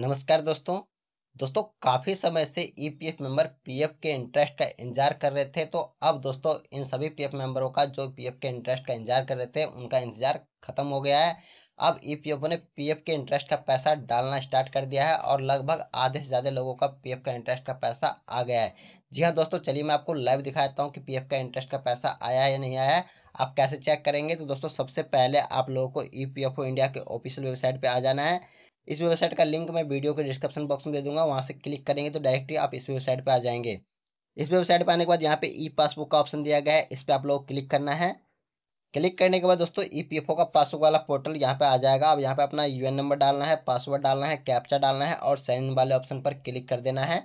नमस्कार दोस्तों दोस्तों काफ़ी समय से ईपीएफ मेंबर पीएफ के इंटरेस्ट का इंतजार कर रहे थे तो अब दोस्तों इन सभी पीएफ मेंबरों का जो पीएफ के इंटरेस्ट का इंतजार कर रहे थे उनका इंतजार खत्म हो गया है अब ईपीएफ e ने पीएफ के इंटरेस्ट का पैसा डालना स्टार्ट कर दिया है और लगभग आधे से ज़्यादा लोगों का पीएफ का इंटरेस्ट का पैसा आ गया है जी हाँ दोस्तों चलिए मैं आपको लाइव दिखाता हूँ कि पीएफ का इंटरेस्ट का पैसा आया है या नहीं आया है आप कैसे चेक करेंगे तो दोस्तों सबसे पहले आप लोगों को ई e इंडिया के ऑफिशियल वेबसाइट पर आ जाना है इस वेबसाइट का लिंक मैं वीडियो के डिस्क्रिप्शन बॉक्स में दे दूंगा वहाँ से क्लिक करेंगे तो डायरेक्टली आप इस वेबसाइट पर आ जाएंगे इस वेबसाइट पर आने के बाद यहाँ पे ई पासबुक का ऑप्शन दिया गया है इस पर आप लोग क्लिक करना है क्लिक करने के बाद दोस्तों ई का पासबुक वाला पोर्टल यहाँ पे आ जाएगा अब यहाँ पे अपना यू नंबर डालना है पासवर्ड डालना है कैप्चा डालना है और साइन इन वाले ऑप्शन पर क्लिक कर देना है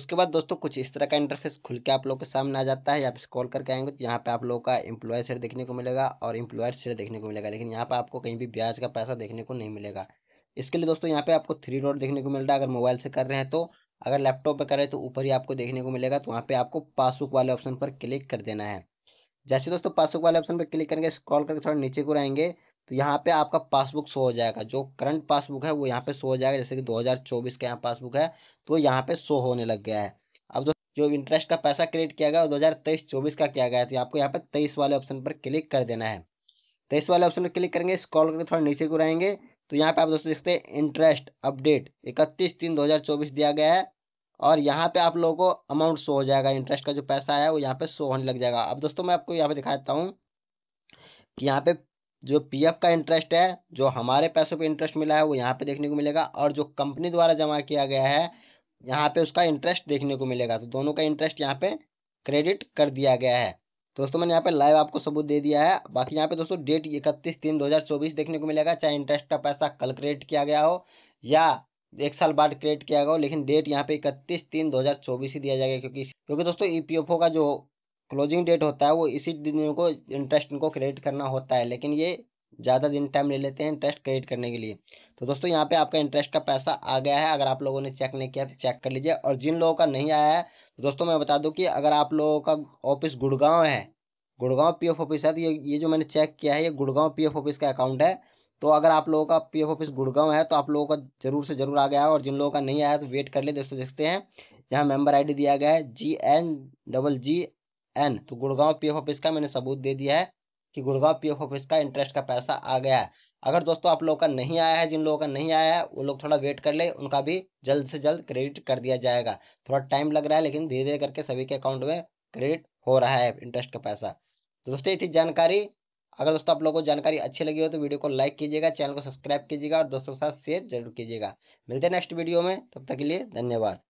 उसके बाद दोस्तों कुछ इस तरह का इंटरफेस खुल के आप लोग के सामने आ जाता है या फिर स्कॉल करके आएंगे तो यहाँ पे आप लोगों का एम्प्लॉय शेयर देखने को मिलेगा और एम्प्लॉयर शेयर देखने को मिलेगा लेकिन यहाँ पे आपको कहीं भी ब्याज का पैसा देखने को नहीं मिलेगा इसके लिए दोस्तों यहाँ पे आपको थ्री डॉट देखने को मिल रहा है अगर मोबाइल से कर रहे हैं तो अगर लैपटॉप पे कर रहे हैं तो ऊपर ही आपको देखने को मिलेगा तो वहाँ पे आपको पासबुक वाले ऑप्शन पर क्लिक कर देना है जैसे दोस्तों पासबुक वाले ऑप्शन पर क्लिक करेंगे स्क्रॉल करके थोड़ा नीचे को रहेंगे तो यहाँ पे आपका पासबुक शो हो जाएगा जो करंट पासबुक है वो यहाँ पे शो हो जाएगा जैसे कि चौबीस का यहाँ पासबुक है तो यहाँ पे शो होने लग गया है अब दोस्तों जो इंटरेस्ट का पैसा क्रिएट किया गया दो हज़ार तेईस चौबीस का किया गया है तो आपको यहाँ पे तेईस वाले ऑप्शन पर क्लिक कर देना है तेईस वाले ऑप्शन पर क्लिक करेंगे स्क्रॉल करके थोड़ा नीचे को रहेंगे तो यहाँ पे आप दोस्तों देखते हैं इंटरेस्ट अपडेट इकतीस तीन 2024 दिया गया है और यहाँ पे आप लोगों को अमाउंट शो हो जाएगा इंटरेस्ट का जो पैसा है वो यहाँ पे शो होने लग जाएगा अब दोस्तों मैं आपको यहाँ पे दिखा देता हूँ कि यहाँ पे जो पीएफ का इंटरेस्ट है जो हमारे पैसों पे इंटरेस्ट मिला है वो यहाँ पे देखने को मिलेगा और जो कंपनी द्वारा जमा किया गया है यहाँ पे उसका इंटरेस्ट देखने को मिलेगा तो दोनों का इंटरेस्ट यहाँ पे क्रेडिट कर दिया गया है दोस्तों मैंने यहाँ पे लाइव आपको सबूत दे दिया है बाकी यहाँ पे दोस्तों डेट इकतीस तीन चौबीस देखने को मिलेगा चाहे इंटरेस्ट का पैसा कल क्रेडिट किया गया हो या एक साल बाद क्रेडिट किया गया हो लेकिन डेट यहाँ पे इकतीस तीन चौबीस ही दिया जाएगा क्योंकि क्योंकि दोस्तों ईपीएफओ e का जो क्लोजिंग डेट होता है वो इसी दिन को इंटरेस्ट इनको क्रेडिट करना होता है लेकिन ये ज़्यादा दिन टाइम ले लेते हैं इंटरेस्ट क्रेडिट करने के लिए तो दोस्तों यहाँ पे आपका इंटरेस्ट का पैसा आ गया है अगर आप लोगों ने चेक नहीं किया तो चेक कर लीजिए और जिन लोगों का नहीं आया है तो दोस्तों मैं बता दूँ कि अगर आप लोगों का ऑफिस गुड़गांव है गुड़गांव पी ऑफिस है तो ये ये जो मैंने चेक किया है ये गुड़गांव पी ऑफिस का अकाउंट है तो अगर आप लोगों का पी ऑफिस गुड़गांव है तो आप लोगों का जरूर से जरूर आ गया है और जिन लोगों का नहीं आया तो वेट कर ले दोस्तों देखते हैं यहाँ आई डी दिया गया है G N double G N तो गुड़गांव पी ऑफिस का मैंने सबूत दे दिया है कि गुड़गांव पी ऑफिस का इंटरेस्ट का पैसा आ गया है अगर दोस्तों आप लोगों का नहीं आया है जिन लोगों का नहीं आया है वो लोग थोड़ा वेट कर ले उनका भी जल्द से जल्द क्रेडिट कर दिया जाएगा थोड़ा टाइम लग रहा है लेकिन धीरे धीरे करके सभी के अकाउंट में क्रेडिट हो रहा है इंटरेस्ट का पैसा तो दोस्तों ये थी जानकारी अगर दोस्तों आप लोगों को जानकारी अच्छी लगी हो तो वीडियो को लाइक कीजिएगा चैनल को सब्सक्राइब कीजिएगा और दोस्तों के साथ शेयर जरूर कीजिएगा मिलते हैं नेक्स्ट वीडियो में तब तक के लिए धन्यवाद